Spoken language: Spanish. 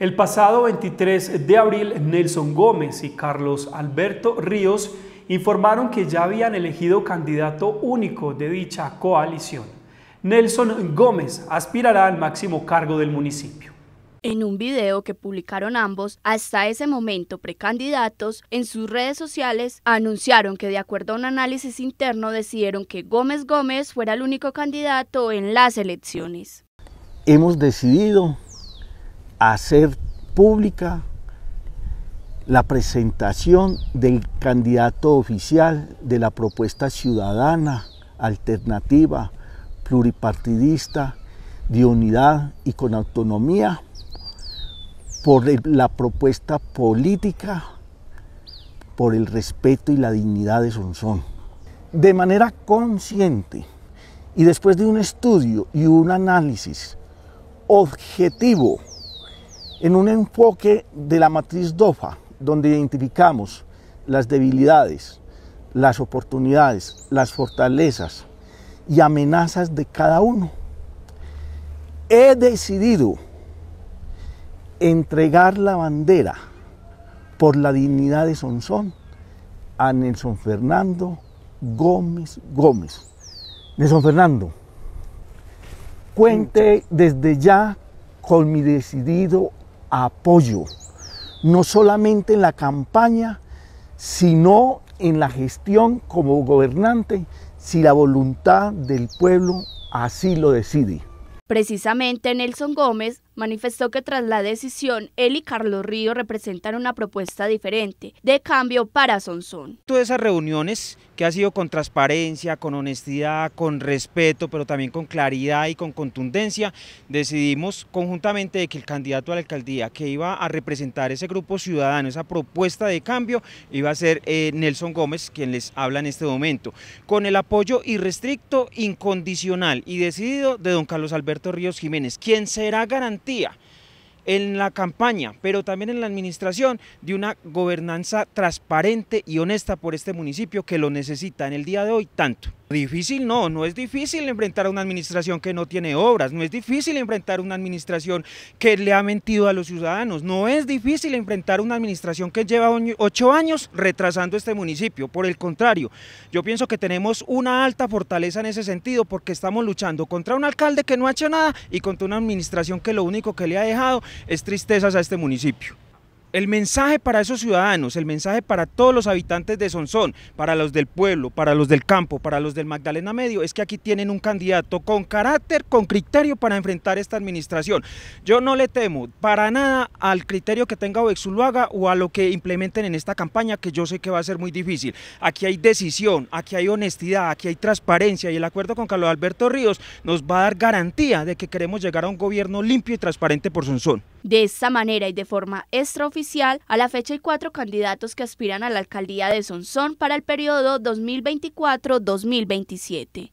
El pasado 23 de abril, Nelson Gómez y Carlos Alberto Ríos informaron que ya habían elegido candidato único de dicha coalición. Nelson Gómez aspirará al máximo cargo del municipio. En un video que publicaron ambos, hasta ese momento precandidatos, en sus redes sociales anunciaron que de acuerdo a un análisis interno decidieron que Gómez Gómez fuera el único candidato en las elecciones. Hemos decidido hacer pública la presentación del candidato oficial de la propuesta ciudadana, alternativa, pluripartidista, de unidad y con autonomía, por la propuesta política, por el respeto y la dignidad de Sonsón. De manera consciente y después de un estudio y un análisis objetivo, en un enfoque de la matriz DOFA, donde identificamos las debilidades, las oportunidades, las fortalezas y amenazas de cada uno. He decidido entregar la bandera por la dignidad de Sonsón a Nelson Fernando Gómez Gómez. Nelson Fernando, cuente desde ya con mi decidido apoyo, no solamente en la campaña, sino en la gestión como gobernante, si la voluntad del pueblo así lo decide. Precisamente Nelson Gómez manifestó que tras la decisión, él y Carlos Río representan una propuesta diferente, de cambio para Sonsón. Todas esas reuniones que ha sido con transparencia, con honestidad, con respeto, pero también con claridad y con contundencia, decidimos conjuntamente que el candidato a la alcaldía que iba a representar ese grupo ciudadano, esa propuesta de cambio, iba a ser eh, Nelson Gómez, quien les habla en este momento, con el apoyo irrestricto, incondicional y decidido de don Carlos Alberto Ríos Jiménez, quien será garantía en la campaña, pero también en la administración, de una gobernanza transparente y honesta por este municipio que lo necesita en el día de hoy tanto. Difícil no, no es difícil enfrentar a una administración que no tiene obras, no es difícil enfrentar a una administración que le ha mentido a los ciudadanos, no es difícil enfrentar a una administración que lleva ocho años retrasando este municipio, por el contrario, yo pienso que tenemos una alta fortaleza en ese sentido porque estamos luchando contra un alcalde que no ha hecho nada y contra una administración que lo único que le ha dejado es tristezas a este municipio. El mensaje para esos ciudadanos, el mensaje para todos los habitantes de Sonsón, para los del pueblo, para los del campo, para los del Magdalena Medio, es que aquí tienen un candidato con carácter, con criterio para enfrentar esta administración. Yo no le temo para nada al criterio que tenga Oexuluaga o a lo que implementen en esta campaña, que yo sé que va a ser muy difícil. Aquí hay decisión, aquí hay honestidad, aquí hay transparencia y el acuerdo con Carlos Alberto Ríos nos va a dar garantía de que queremos llegar a un gobierno limpio y transparente por Sonsón. De esa manera y de forma extraoficial, a la fecha hay cuatro candidatos que aspiran a la alcaldía de Sonsón para el periodo 2024-2027.